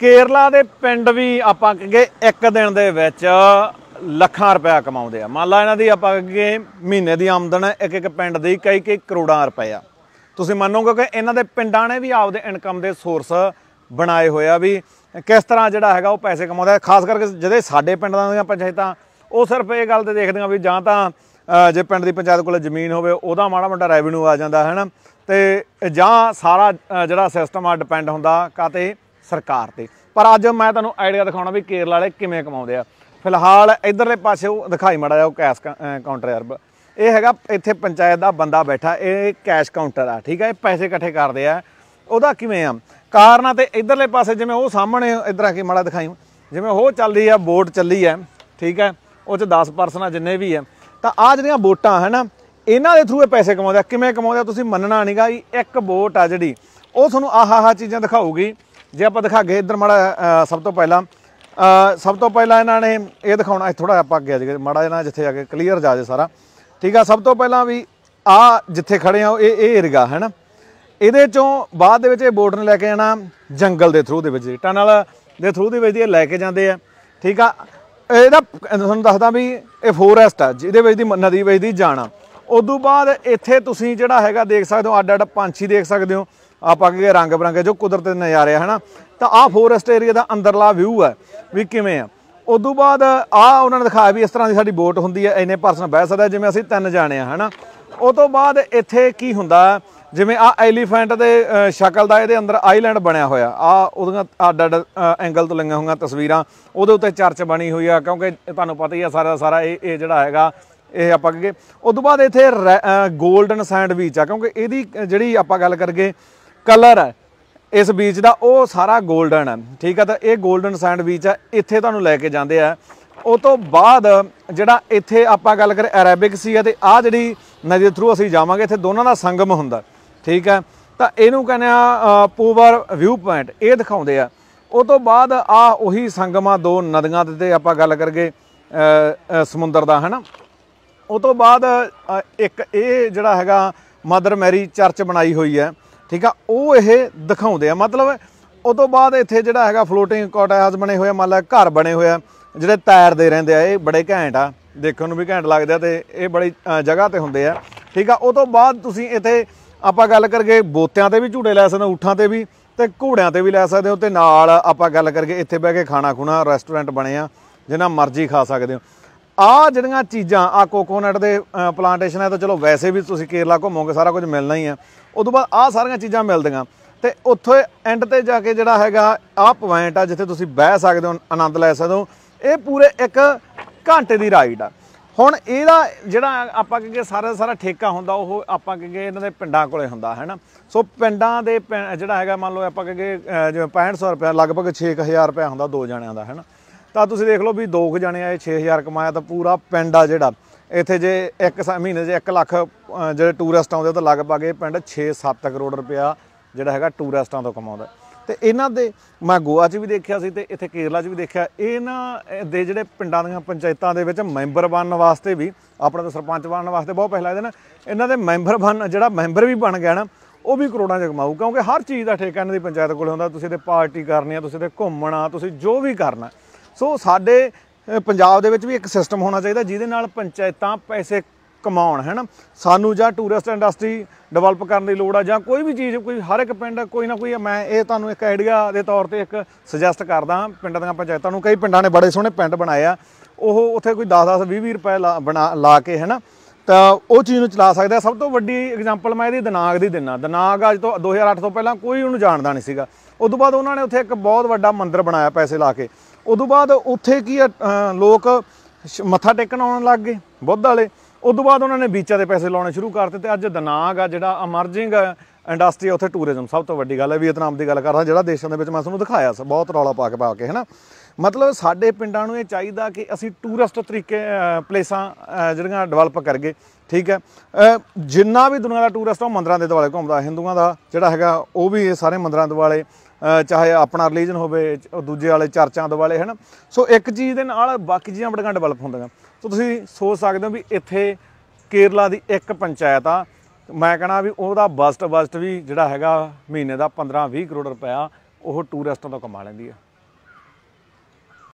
ਕੇਰਲਾ ਦੇ ਪਿੰਡ ਵੀ ਆਪਾਂ ਕਹਿੰਗੇ ਇੱਕ ਦਿਨ ਦੇ ਵਿੱਚ ਲੱਖਾਂ ਰੁਪਇਆ ਕਮਾਉਂਦੇ ਆ ਮੰਨ ਲਾ ਇਹਨਾਂ ਦੀ ਆਪਾਂ ਕਹਿੰਗੇ ਮਹੀਨੇ ਦੀ ਆਮਦਨ ਇੱਕ ਇੱਕ ਪਿੰਡ ਦੀ ਕਈ ਕਈ ਕਰੋੜਾਂ ਰੁਪਏ ਆ ਤੁਸੀਂ ਮੰਨੋਗੇ ਕਿ ਇਹਨਾਂ ਦੇ ਪਿੰਡਾਂ ਨੇ ਵੀ ਆਪਦੇ ਇਨਕਮ ਦੇ ਸੋਰਸ ਬਣਾਏ ਹੋਇਆ ਵੀ ਕਿਸ ਤਰ੍ਹਾਂ ਜਿਹੜਾ ਹੈਗਾ ਉਹ ਪੈਸੇ ਕਮਾਉਂਦਾ ਖਾਸ ਕਰਕੇ ਜਦੇ ਸਾਡੇ ਪਿੰਡਾਂ ਦੀਆਂ ਪੰਚਾਇਤਾਂ ਉਹ ਸਿਰਫ ਇਹ ਗੱਲ ਤੇ ਦੇਖਦੀਆਂ ਵੀ ਜਾਂ ਤਾਂ ਜੇ ਪਿੰਡ ਦੀ ਪੰਚਾਇਤ ਕੋਲ ਜ਼ਮੀਨ ਹੋਵੇ ਉਹਦਾ ਮਾੜਾ ਮੋਟਾ ਰੈਵਨਿਊ ਆ ਜਾਂਦਾ ਹੈ ਨਾ ਤੇ ਜਾਂ ਸਾਰਾ ਜਿਹੜਾ ਸਿਸਟਮ ਆ ਡਿਪੈਂਡ ਹੁੰਦਾ ਕਾਤੇ ਸਰਕਾਰ ਤੇ ਪਰ ਅੱਜ ਮੈਂ ਤੁਹਾਨੂੰ ਆਈਡੀਆ ਦਿਖਾਉਣਾ ਵੀ ਕੇਰਲ ਵਾਲੇ ਕਿਵੇਂ ਕਮਾਉਂਦੇ ਆ ਫਿਲਹਾਲ ਇਧਰਲੇ ਪਾਸੇ ਉਹ ਦਿਖਾਈ ਮੜਾ ਜਾ ਉਹ ਕੈਸ਼ ਕਾਊਂਟਰ ਯਾਰ ਇਹ ਹੈਗਾ ਇੱਥੇ ਪੰਚਾਇਤ ਦਾ ਬੰਦਾ ਬੈਠਾ ਇਹ ਕੈਸ਼ ਕਾਊਂਟਰ ਆ ਠੀਕ ਹੈ ਇਹ ਪੈਸੇ ਇਕੱਠੇ ਕਰਦੇ ਆ ਉਹਦਾ ਕਿਵੇਂ ਆ ਕਾਰਨਾਂ ਤੇ ਇਧਰਲੇ ਪਾਸੇ ਜਿਵੇਂ ਉਹ ਸਾਹਮਣੇ ਇਧਰ ਆ ਕੇ ਮੜਾ ਦਿਖਾਈ ਜਿਵੇਂ ਉਹ ਚੱਲਦੀ ਆ ਵੋਟ ਚੱਲੀ ਆ ਠੀਕ ਹੈ ਉਹ ਚ 10 ਪਰਸਨ ਆ ਜਿੰਨੇ ਵੀ ਆ ਤਾਂ ਆ ਜਿਹੜੀਆਂ ਵੋਟਾਂ ਹਨਾ ਇਹਨਾਂ ਦੇ ਥਰੂ ਇਹ ਪੈਸੇ ਕਮਾਉਂਦੇ ਆ ਕਿਵੇਂ ਕਮਾਉਂਦੇ ਆ ਤੁਸੀਂ ਮੰਨਣਾ ਨਹੀਂਗਾ ਇੱਕ ਵੋਟ ਆ ਜਿਹੜੀ ਉਹ ਤੁਹਾਨੂੰ ਆਹਾ ਆਹਾ ਚੀਜ਼ਾਂ ਦਿਖਾਊਗੀ ਜੇ ਆਪਾਂ ਦਿਖਾਗੇ ਇਧਰ ਮਾੜਾ ਸਭ ਤੋਂ ਪਹਿਲਾਂ ਸਭ ਤੋਂ ਪਹਿਲਾਂ ਇਹਨਾਂ ਨੇ ਇਹ ਦਿਖਾਉਣਾ ਥੋੜਾ ਆਪਾਂ ਅੱਗੇ ਆ ਜਾਈਏ ਮਾੜਾ ਇਹਨਾਂ ਜਿੱਥੇ ਜਾ ਕੇ ਕਲੀਅਰ ਜਾ ਜੇ ਸਾਰਾ ਠੀਕ ਆ ਸਭ ਤੋਂ ਪਹਿਲਾਂ ਵੀ ਆ ਜਿੱਥੇ ਖੜੇ ਆ ਇਹ ਇਹ ਏਰੀਆ ਹੈ ਨਾ ਇਹਦੇ ਚੋਂ ਬਾਅਦ ਦੇ ਵਿੱਚ ਇਹ ਬੋਰਡ ਨੇ ਲੈ ਕੇ ਜਾਣਾ ਜੰਗਲ ਦੇ ਥਰੂ ਦੇ ਵਿੱਚ ਟਨਲ ਦੇ ਥਰੂ ਦੇ ਵਿੱਚ ਦੀ ਇਹ ਲੈ ਕੇ ਜਾਂਦੇ ਆ ਠੀਕ ਆ ਇਹਦਾ ਤੁਹਾਨੂੰ ਦੱਸਦਾ ਵੀ ਇਹ ਫੋਰੈਸਟ ਆ ਜਿਹਦੇ ਵਿੱਚ ਦੀ ਨਦੀ ਵਿੱਚ ਦੀ ਜਾਣਾ ਉਦੋਂ ਬਾਅਦ ਇੱਥੇ ਤੁਸੀਂ ਜਿਹੜਾ ਹੈਗਾ ਦੇਖ ਸਕਦੇ ਹੋ ਅੱਡ ਅੱਡ ਪੰਛੀ ਦੇਖ ਸਕਦੇ ਹੋ ਆਪਾਂ ਕਹੇ ਰੰਗ ਬਰੰਗੇ ਜੋ ਕੁਦਰਤ ਦੇ ਨਜ਼ਾਰੇ ਹਨਾ ਤਾਂ ਆ ਫੋਰੈਸਟ ਏਰੀਆ ਦਾ ਅੰਦਰਲਾ ਵਿਊ ਹੈ ਵੀ ਕਿਵੇਂ ਆ ਉਦੋਂ ਬਾਅਦ ਆ ਉਹਨਾਂ ਨੇ ਦਿਖਾਇਆ ਵੀ ਇਸ ਤਰ੍ਹਾਂ ਦੀ ਸਾਡੀ ਬੋਟ ਹੁੰਦੀ ਹੈ ਇੰਨੇ ਪਰਸਨ ਬਹਿ ਸਕਦਾ ਜਿਵੇਂ ਅਸੀਂ ਤਿੰਨ ਜਾਣੇ ਆ ਹਨਾ ਉਸ ਤੋਂ ਬਾਅਦ ਇੱਥੇ ਕੀ ਹੁੰਦਾ ਜਿਵੇਂ ਆ ਐਲੀਫੈਂਟ ਦੇ ਸ਼ਕਲ ਦਾ ਇਹਦੇ ਅੰਦਰ ਆਈਲੈਂਡ ਬਣਿਆ ਹੋਇਆ ਆ ਉਹਦੀਆਂ ਅੱਡ ਅੱਡ ਐਂਗਲ ਤੋਂ ਲਈਆਂ ਹੋਈਆਂ ਤਸਵੀਰਾਂ ਉਹਦੇ ਉੱਤੇ ਚਰਚ ਬਣੀ ਹੋਈ ਆ ਕਿਉਂਕਿ ਤੁਹਾਨੂੰ ਪਤਾ ਹੀ ਆ ਸਾਰਾ ਸਾਰਾ ਇਹ ਇਹ ਜਿਹੜਾ ਹੈਗਾ ਇਹ ਆਪਾਂ ਕਹਿੰਗੇ ਉਸ ਤੋਂ ਬਾਅਦ ਇੱਥੇ 골ਡਨ ਸੈਂਡ ਬੀਚ ਆ ਕਿਉਂਕਿ ਇਹਦੀ ਜਿਹੜੀ ਆਪਾਂ ਗੱਲ ਕਰਗੇ ਕਲਰ ਹੈ ਇਸ ਬੀਚ ਦਾ ਉਹ ਸਾਰਾ 골ਡਨ ਹੈ ਠੀਕ ਹੈ ਤਾਂ ਇਹ 골ਡਨ ਸੈਂਡ ਬੀਚ ਹੈ ਇੱਥੇ ਤੁਹਾਨੂੰ ਲੈ ਕੇ ਜਾਂਦੇ ਆ ਉਹ ਤੋਂ ਬਾਅਦ ਜਿਹੜਾ ਇੱਥੇ ਆਪਾਂ ਗੱਲ ਕਰ ਅਰੇਬਿਕ ਸੀ ਤੇ ਆ ਜਿਹੜੀ ਨਦੀ ਥਰੂ ਅਸੀਂ ਜਾਵਾਂਗੇ ਇੱਥੇ ਦੋਨਾਂ ਦਾ ਸੰਗਮ ਹੁੰਦਾ ਠੀਕ ਹੈ ਤਾਂ ਇਹਨੂੰ ਕਹਿੰਦੇ ਆ ਪੂਵਰ ਵਿਊ ਪੁਆਇੰਟ ਇਹ ਦਿਖਾਉਂਦੇ ਆ ਉਹ ਤੋਂ ਬਾਅਦ ਆ ਉਹੀ ਸੰਗਮਾਂ ਦੋ ਨਦੀਆਂ ਦੇ ਤੇ ਆਪਾਂ ਗੱਲ ਕਰਗੇ ਸਮੁੰਦਰ ਦਾ ਹਨਾ ਉਹ ਤੋਂ ਬਾਅਦ ਇੱਕ ਇਹ ਜਿਹੜਾ ਹੈਗਾ ਮਦਰ ਮੈਰੀ ਚਰਚ ਬਣਾਈ ਹੋਈ ਹੈ ਠੀਕ ਆ ਉਹ ਇਹ ਦਿਖਾਉਂਦੇ ਆ ਮਤਲਬ ਉਹ ਤੋਂ ਬਾਅਦ ਇੱਥੇ ਜਿਹੜਾ ਹੈਗਾ ਫਲੋਟਿੰਗ ਕੋਟ ਬਣੇ ਹੋਏ ਮੰਨ ਲਾ ਘਰ ਬਣੇ ਹੋਏ ਆ ਜਿਹੜੇ ਤੈਰਦੇ ਰਹਿੰਦੇ ਆ ਇਹ ਬੜੇ ਘੈਂਟ ਆ ਦੇਖਣ ਨੂੰ ਵੀ ਘੈਂਟ ਲੱਗਦੇ ਆ ਤੇ ਇਹ ਬੜੀ ਜਗ੍ਹਾ ਤੇ ਹੁੰਦੇ ਆ ਠੀਕ ਆ ਉਹ ਤੋਂ ਬਾਅਦ ਤੁਸੀਂ ਇੱਥੇ ਆਪਾਂ ਗੱਲ ਕਰਗੇ ਬੋਤਿਆਂ ਤੇ ਵੀ ਝੂਟੇ ਲੈ ਸਕਦੇ ਹੋ ਊਠਾਂ ਤੇ ਵੀ ਤੇ ਘੋੜਿਆਂ ਤੇ ਵੀ ਲੈ ਸਕਦੇ ਹੋ ਤੇ ਨਾਲ ਆਪਾਂ ਗੱਲ ਕਰਕੇ ਇੱਥੇ ਬਹਿ ਕੇ ਖਾਣਾ ਖੁਣਾ ਰੈਸਟੋਰੈਂਟ ਬਣੇ ਆ ਜਿੰਨਾ ਮਰਜ਼ੀ ਖਾ ਸਕਦੇ ਹੋ ਆ ਜਿਹੜੀਆਂ ਚੀਜ਼ਾਂ ਆ ਕੋਕੋਨਟ ਦੇ ਪਲਾਂਟੇਸ਼ਨ ਹੈ ਤਾਂ ਚਲੋ ਵੈਸੇ ਵੀ ਤੁਸੀਂ ਕੇਰਲਾ ਘੁੰਮੋਗੇ ਸਾਰਾ ਕੁਝ ਮਿਲਣਾ ਹੀ ਆ ਉਦੋਂ ਬਾਅਦ ਆ ਸਾਰੀਆਂ ਚੀਜ਼ਾਂ ਮਿਲਦੀਆਂ ਤੇ ਉੱਥੇ ਐਂਡ ਤੇ ਜਾ ਕੇ ਜਿਹੜਾ ਹੈਗਾ ਆ ਪੁਆਇੰਟ ਆ ਜਿੱਥੇ ਤੁਸੀਂ ਬਹਿ ਸਕਦੇ ਹੋ ਆਨੰਦ ਲੈ ਸਕਦੇ ਹੋ ਇਹ ਪੂਰੇ ਇੱਕ ਘੰਟੇ ਦੀ ਰਾਈਡ ਆ ਹੁਣ ਇਹਦਾ ਜਿਹੜਾ ਆਪਾਂ ਕਹਿੰਗੇ ਸਾਰਾ ਸਾਰਾ ਠੇਕਾ ਹੁੰਦਾ ਉਹ ਆਪਾਂ ਕਹਿੰਗੇ ਇਹਨਾਂ ਦੇ ਪਿੰਡਾਂ ਕੋਲੇ ਹੁੰਦਾ ਹੈਨਾ ਸੋ ਪਿੰਡਾਂ ਦੇ ਜਿਹੜਾ ਹੈਗਾ ਮੰਨ ਲਓ ਆਪਾਂ ਕਹਿੰਗੇ ਜਿਵੇਂ 6500 ਰੁਪਏ ਲਗਭਗ 6000 ਰੁਪਏ ਹੁੰਦਾ ਦੋ ਜਣਿਆਂ ਦਾ ਹੈਨਾ ਤਾਂ ਤੁਸੀਂ ਦੇਖ ਲਓ ਵੀ ਦੋ ਕੁ ਜਣੇ ਆਏ 6000 ਕਮਾਇਆ ਤਾਂ ਪੂਰਾ ਪਿੰਡ ਆ ਜਿਹੜਾ ਇੱਥੇ ਜੇ ਇੱਕ ਮਹੀਨੇ ਜੇ 1 ਲੱਖ ਜਿਹੜੇ ਟੂਰਿਸਟ ਆਉਂਦੇ ਤਾਂ ਲਗਭਗ ਇਹ ਪਿੰਡ 6-7 ਕਰੋੜ ਰੁਪਇਆ ਜਿਹੜਾ ਹੈਗਾ ਟੂਰਿਸਟਾਂ ਤੋਂ ਕਮਾਉਂਦਾ ਤੇ ਇਹਨਾਂ ਦੇ ਮੈਂ ਗੋਆ 'ਚ ਵੀ ਦੇਖਿਆ ਸੀ ਤੇ ਇੱਥੇ ਕੇਰਲਾ 'ਚ ਵੀ ਦੇਖਿਆ ਇਹਨਾਂ ਦੇ ਜਿਹੜੇ ਪਿੰਡਾਂ ਦੀਆਂ ਪੰਚਾਇਤਾਂ ਦੇ ਵਿੱਚ ਮੈਂਬਰ ਬਣਨ ਵਾਸਤੇ ਵੀ ਆਪਣਾ ਤਾਂ ਸਰਪੰਚ ਬਣਨ ਵਾਸਤੇ ਬਹੁਤ ਪਹਿਲਾਂ ਇਹਦੇ ਨਾ ਇਹਨਾਂ ਦੇ ਮੈਂਬਰ ਬਣ ਜਿਹੜਾ ਮੈਂਬਰ ਵੀ ਬਣ ਗਿਆ ਨਾ ਉਹ ਵੀ ਕਰੋੜਾਂ 'ਚ ਕਮਾਊ ਕਿਉਂਕਿ ਹਰ ਚੀਜ਼ ਦਾ ਠੇਕਾ ਇਹਨਾਂ ਦੀ ਪੰਚਾਇਤ ਕੋਲ ਹੁੰਦਾ ਤੁਸੀਂ ਤੇ ਪਾਰਟੀ ਕਰਨੀ ਆ ਤੁਸੀਂ ਤੇ ਘੁੰਮਣਾ ਤੁਸੀਂ ਜੋ ਵੀ ਕਰਨਾ ਸੋ ਸਾਡੇ ਪੰਜਾਬ ਦੇ ਵਿੱਚ ਵੀ ਇੱਕ ਸਿਸਟਮ ਹੋਣਾ ਚਾਹੀਦਾ ਜਿਹਦੇ ਨਾਲ ਪੰਚਾਇਤਾਂ ਪੈਸੇ ਕਮਾਉਣ ਹੈ ਨਾ ਸਾਨੂੰ ਜਾਂ ਟੂਰਿਸਟ ਇੰਡਸਟਰੀ ਡਿਵੈਲਪ ਕਰਨ ਦੀ ਲੋੜ ਆ ਜਾਂ ਕੋਈ ਵੀ ਚੀਜ਼ ਕੋਈ ਹਰ ਇੱਕ ਪਿੰਡ ਕੋਈ ਨਾ ਕੋਈ ਮੈਂ ਇਹ ਤੁਹਾਨੂੰ ਇੱਕ ਆਈਡੀਆ ਦੇ ਤੌਰ ਤੇ ਇੱਕ ਸੁਜੈਸਟ ਕਰਦਾ ਪਿੰਡਾਂ ਦੀਆਂ ਪੰਚਾਇਤਾਂ ਨੂੰ ਕਈ ਪਿੰਡਾਂ ਨੇ ਬੜੇ ਸੋਹਣੇ ਪਿੰਡ ਬਣਾਏ ਆ ਉਹ ਉੱਥੇ ਕੋਈ 10-10 20-20 ਰੁਪਏ ਬਣਾ ਲਾ ਕੇ ਹੈ ਨਾ ਤਾਂ ਉਹ ਚੀਜ਼ ਨੂੰ ਚਲਾ ਸਕਦਾ ਸਭ ਤੋਂ ਵੱਡੀ ਐਗਜ਼ਾਮਪਲ ਮੈਂ ਇਹਦੀ ਦਿਨਾਗ ਦੀ ਦਿੰਨਾ ਦਿਨਾਗ ਅੱਜ ਤੋਂ 2008 ਤੋਂ ਪਹਿਲਾਂ ਕੋਈ ਉਹਨੂੰ ਜਾਣਦਾ ਨਹੀਂ ਸੀਗਾ ਉਸ ਤੋਂ ਬਾਅਦ ਉਹਨਾਂ ਨੇ ਉੱਥੇ ਇੱਕ ਬਹੁਤ ਵੱਡਾ ਮੰਦਿਰ ਬਣਾਇਆ ਪੈਸੇ ਲਾ ਕੇ ਉਦੋਂ ਬਾਅਦ ਉੱਥੇ ਕੀ ਆ ਲੋਕ ਮੱਥਾ ਟੇਕਣ ਆਉਣ ਲੱਗ ਗਏ ਬੁੱਧ ਵਾਲੇ ਉਦੋਂ ਬਾਅਦ ਉਹਨਾਂ ਨੇ ਬੀਚਾਂ ਦੇ ਪੈਸੇ ਲਾਉਣੇ ਸ਼ੁਰੂ ਕਰਤੇ ਤੇ ਅੱਜ ਦਨਾਗ ਆ ਜਿਹੜਾ ਅਮਰਜਿੰਗ ਇੰਡਸਟਰੀ ਉੱਥੇ ਟੂਰਿਜ਼ਮ ਸਭ ਤੋਂ ਵੱਡੀ ਗੱਲ ਹੈ ਵੀਅਤਨਾਮ ਦੀ ਗੱਲ ਕਰ ਰਿਹਾ ਜਿਹੜਾ ਦੇਸ਼ਾਂ ਦੇ ਵਿੱਚ ਮੈਂ ਤੁਹਾਨੂੰ ਦਿਖਾਇਆ ਸੀ ਬਹੁਤ ਰੌਲਾ ਪਾ ਕੇ ਪਾ ਕੇ ਹੈਨਾ ਮਤਲਬ ਸਾਡੇ ਪਿੰਡਾਂ ਨੂੰ ਇਹ ਚਾਹੀਦਾ ਕਿ ਅਸੀਂ ਟੂਰਿਸਟ ਤਰੀਕੇ ਪਲੇਸਾਂ ਜਿਹੜੀਆਂ ਡਿਵੈਲਪ ਕਰਗੇ ਠੀਕ ਹੈ ਜਿੰਨਾ ਵੀ ਦੁਨੀਆ ਦਾ ਟੂਰਿਸਟ ਉਹ ਮੰਦਰਾਂ ਦੇ ਦਿਵਾਲੇ ਘੁੰਮਦਾ ਹਿੰਦੂਆਂ ਦਾ ਜਿਹੜਾ ਹੈਗਾ ਉਹ ਵੀ ਇਹ ਸਾਰੇ ਮੰਦਰਾਂ ਦੇ ਦੁਆਲੇ ਚਾਹੇ ਆਪਣਾ ਰਿਲੀਜਨ ਹੋਵੇ ਦੂਜੇ ਵਾਲੇ ਚਰਚਾਂ ਦੇ ਵਾਲੇ ਹਨ ਸੋ ਇੱਕ ਚੀਜ਼ ਦੇ ਨਾਲ ਬਾਕੀ ਚੀਜ਼ਾਂ ਬੜੀਆਂ ਡਿਵੈਲਪ ਹੁੰਦੀਆਂ ਸੋ ਤੁਸੀਂ ਸੋਚ ਸਕਦੇ ਹੋ ਵੀ ਇੱਥੇ ਕੇਰਲਾ ਦੀ ਇੱਕ ਪੰਚਾਇਤ ਆ ਮੈਂ ਕਹਣਾ ਵੀ ਉਹਦਾ ਬਸਟ ਬਸਟ ਵੀ ਜਿਹੜਾ ਹੈਗਾ ਮਹੀਨੇ ਦਾ 15 20 ਕਰੋੜ ਰੁਪਇਆ ਉਹ ਟੂਰਿਸਟਾਂ ਤੋਂ ਕਮਾ ਲੈਂਦੀ ਹੈ